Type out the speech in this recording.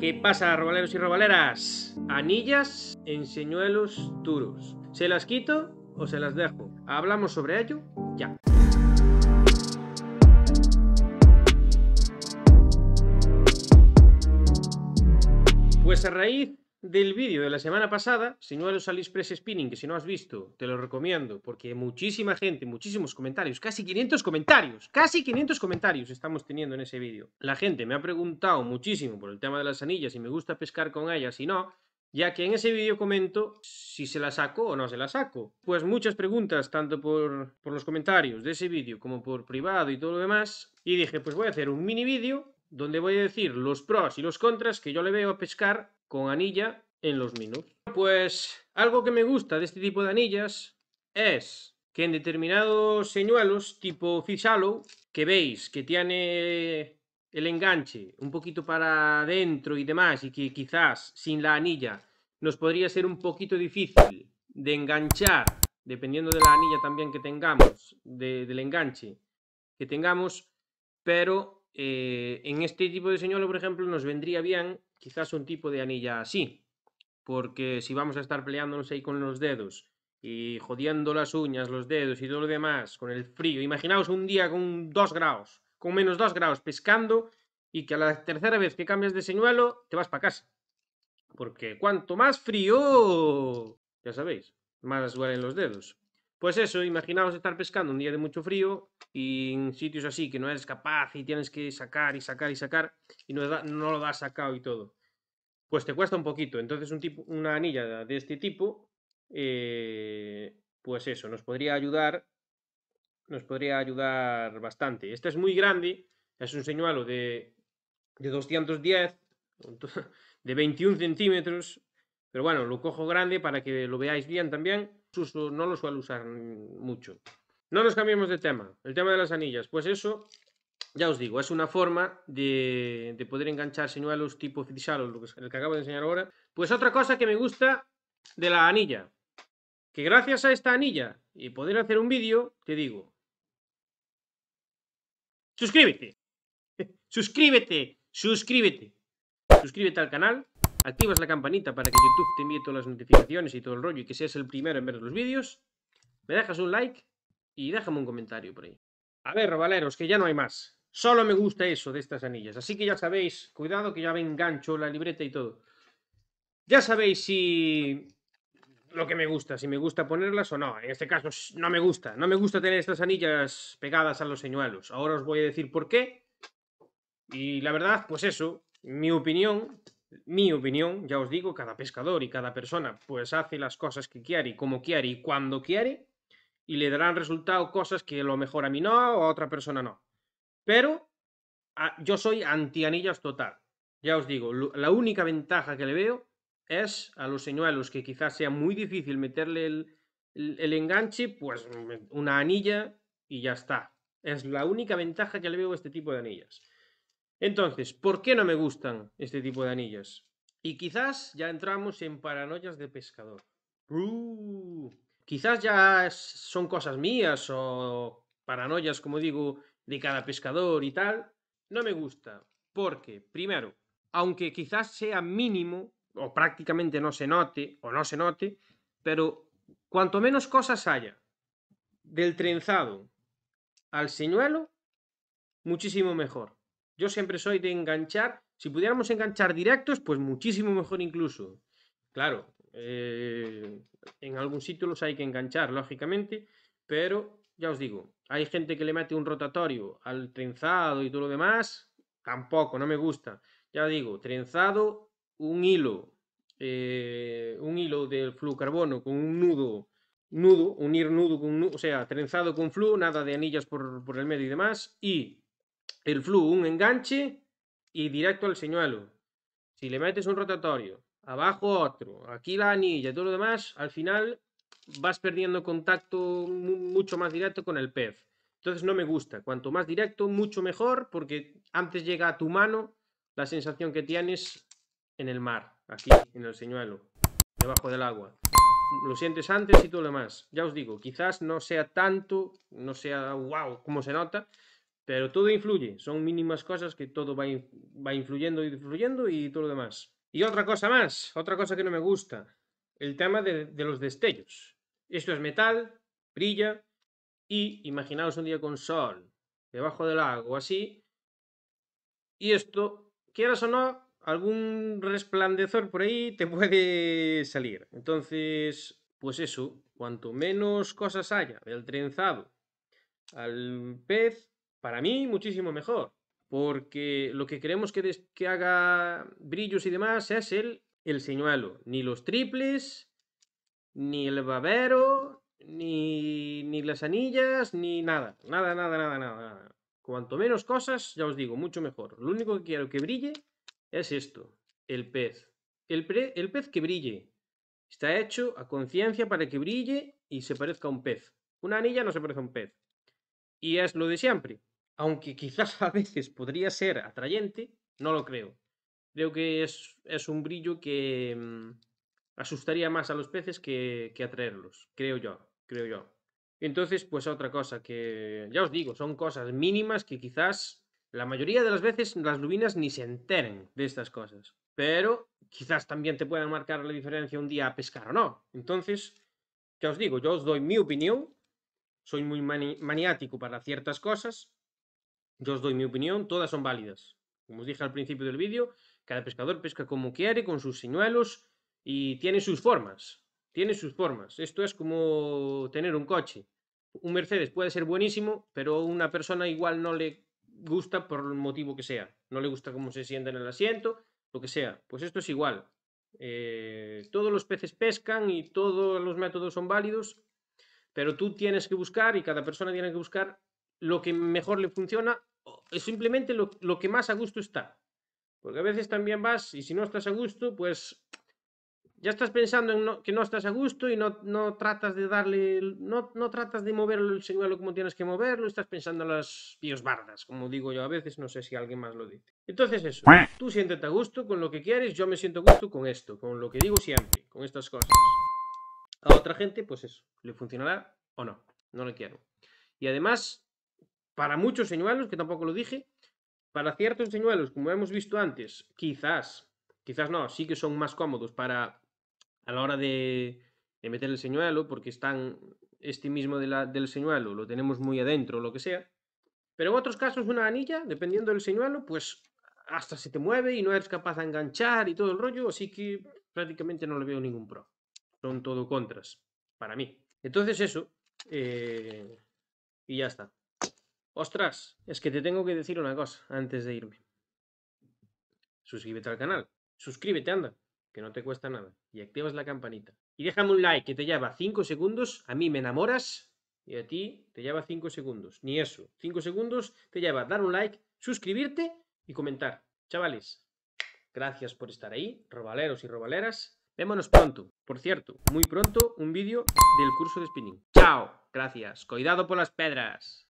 ¿Qué pasa, robaleros y robaleras? Anillas en señuelos duros. ¿Se las quito o se las dejo? Hablamos sobre ello ya. Pues a raíz del vídeo de la semana pasada, si no los Spinning, que si no has visto, te lo recomiendo, porque muchísima gente, muchísimos comentarios, casi 500 comentarios, casi 500 comentarios estamos teniendo en ese vídeo. La gente me ha preguntado muchísimo por el tema de las anillas, y me gusta pescar con ellas, y no, ya que en ese vídeo comento si se la saco o no se la saco. Pues muchas preguntas, tanto por, por los comentarios de ese vídeo como por privado y todo lo demás, y dije, pues voy a hacer un mini vídeo donde voy a decir los pros y los contras que yo le veo a pescar con anilla en los menús. Pues algo que me gusta de este tipo de anillas es que en determinados señuelos tipo Fish que veis que tiene el enganche un poquito para adentro y demás, y que quizás sin la anilla nos podría ser un poquito difícil de enganchar, dependiendo de la anilla también que tengamos, del enganche que tengamos, pero eh, en este tipo de señuelo, por ejemplo, nos vendría bien quizás un tipo de anilla así, porque si vamos a estar peleándonos ahí con los dedos y jodiendo las uñas, los dedos y todo lo demás con el frío, imaginaos un día con 2 grados, con menos 2 grados pescando y que a la tercera vez que cambias de señuelo te vas para casa. Porque cuanto más frío, ya sabéis, más duelen los dedos. Pues eso, imaginaos estar pescando un día de mucho frío y en sitios así que no eres capaz y tienes que sacar y sacar y sacar y no, lo has sacado y todo. Pues te cuesta un poquito. Entonces un tipo, una anilla de este tipo, eh, pues eso, nos podría ayudar, nos podría ayudar bastante. Este es muy grande, es un señuelo de, de 210, de 21 centímetros, pero bueno, lo cojo grande para que lo veáis bien también. No lo suelo usar mucho. No nos cambiemos de tema. El tema de las anillas. Pues eso, ya os digo, es una forma de, poder enganchar señuelos tipo de o el que acabo de enseñar ahora. Pues otra cosa que me gusta de la anilla. Que gracias a esta anilla y poder hacer un vídeo, te digo. Suscríbete. Suscríbete. Suscríbete. Suscríbete al canal activas la campanita para que YouTube te envíe todas las notificaciones y todo el rollo y que seas el primero en ver los vídeos, me dejas un like y déjame un comentario por ahí. A ver, valeros, que ya no hay más. Solo me gusta eso de estas anillas. Así que ya sabéis, cuidado que ya me engancho la libreta y todo. Ya sabéis si lo que me gusta, si me gusta ponerlas o no. En este caso no me gusta, no me gusta tener estas anillas pegadas a los señuelos. Ahora os voy a decir por qué. Y la verdad, pues eso, mi opinión, mi opinión, ya os digo, cada pescador y cada persona pues hace las cosas que quiere y como quiere y cuando quiere y le darán resultado cosas que lo mejor a mí no o a otra persona no. Pero ah, yo soy anti anillas total. Ya os digo, la única ventaja que le veo es a los señuelos que quizás sea muy difícil meterle el enganche, pues una anilla y ya está. Es la única ventaja que le veo a este tipo de anillas. Entonces, ¿por qué no me gustan este tipo de anillas? Y quizás ya entramos en paranoias de pescador. quizás ya son cosas mías o paranoias, como digo, de cada pescador y tal. No me gusta, porque, primero, aunque quizás sea mínimo, o prácticamente no se note, o no se note, pero cuanto menos cosas haya, del trenzado al señuelo, muchísimo mejor. Yo siempre soy de enganchar. Si pudiéramos enganchar directos, pues muchísimo mejor incluso. Claro, eh, en algún sitio los hay que enganchar, lógicamente, pero ya os digo, hay gente que le mete un rotatorio al trenzado y todo lo demás, tampoco, no me gusta. Ya digo, trenzado, un hilo, eh, un hilo del carbono. con un nudo, nudo, unir nudo con nudo, o sea, trenzado con flu, nada de anillas por el medio y demás, y el flu, un enganche y directo al señuelo. Si le metes un rotatorio, abajo otro, aquí la anilla, y todo lo demás, al final vas perdiendo contacto mucho más directo con el pez. Entonces no me gusta. Cuanto más directo, mucho mejor, porque antes llega a tu mano la sensación que tienes en el mar, aquí, en el señuelo, debajo del agua. Lo sientes antes y todo lo demás. Ya os digo, quizás no sea tanto, no sea wow, como se nota, pero todo influye, son mínimas cosas que todo va, influyendo y influyendo y todo lo demás. Y otra cosa más, otra cosa que no me gusta, el tema de, los destellos. Esto es metal, brilla, y imaginaos un día con sol, debajo del agua así, y esto, quieras o no, algún resplandecer por ahí te puede salir. Entonces, pues eso, cuanto menos cosas haya del trenzado al pez, para mí, muchísimo mejor, porque lo que queremos que, que haga brillos y demás es el, el señuelo, ni los triples, ni el babero, ni, las anillas, ni nada, nada, nada, nada, nada. Cuanto menos cosas, ya os digo, mucho mejor. Lo único que quiero que brille es esto, el pez. El, el pez que brille. Está hecho a conciencia para que brille y se parezca a un pez. Una anilla no se parece a un pez. Y es lo de siempre aunque quizás a veces podría ser atrayente, no lo creo. Creo que es, un brillo que mm, asustaría más a los peces que, atraerlos, creo yo, creo yo. Entonces, pues otra cosa que ya os digo, son cosas mínimas que quizás la mayoría de las veces las lubinas ni se enteren de estas cosas. Pero quizás también te puedan marcar la diferencia un día a pescar o no. Entonces, ya os digo, yo os doy mi opinión, soy muy maniático para ciertas cosas, yo os doy mi opinión, todas son válidas. Como os dije al principio del vídeo, cada pescador pesca como quiere, con sus señuelos y tiene sus formas. Tiene sus formas. Esto es como tener un coche. Un Mercedes puede ser buenísimo, pero una persona igual no le gusta por el motivo que sea. No le gusta cómo se sienta en el asiento, lo que sea. Pues esto es igual. Eh, todos los peces pescan y todos los métodos son válidos, pero tú tienes que buscar y cada persona tiene que buscar lo que mejor le funciona es simplemente lo, que más a gusto está. Porque a veces también vas y si no estás a gusto, pues ya estás pensando en que no estás a gusto y no, tratas de darle, no, no tratas de mover el señuelo como tienes que moverlo, estás pensando en las bardas, como digo yo a veces, no sé si alguien más lo dice. Entonces eso, tú siéntete a gusto con lo que quieres, yo me siento a gusto con esto, con lo que digo siempre, con estas cosas. A otra gente, pues eso, le funcionará o no, no le quiero. Y además, para muchos señuelos, que tampoco lo dije, para ciertos señuelos, como hemos visto antes, quizás, quizás no, sí que son más cómodos para a la hora de, meter el señuelo, porque están este mismo de del señuelo, lo tenemos muy adentro, lo que sea. Pero en otros casos, una anilla, dependiendo del señuelo, pues hasta se te mueve y no eres capaz de enganchar y todo el rollo, así que prácticamente no le veo ningún pro. Son todo contras, para mí. Entonces eso, eh, y ya está. Ostras, es que te tengo que decir una cosa antes de irme. Suscríbete al canal. Suscríbete, anda, que no te cuesta nada. Y activas la campanita. Y déjame un like que te lleva 5 segundos. A mí me enamoras y a ti te lleva 5 segundos. Ni eso. 5 segundos te lleva dar un like, suscribirte y comentar. Chavales, gracias por estar ahí, robaleros y robaleras. Vémonos pronto. Por cierto, muy pronto un vídeo del curso de spinning. ¡Chao! Gracias. Cuidado por las pedras.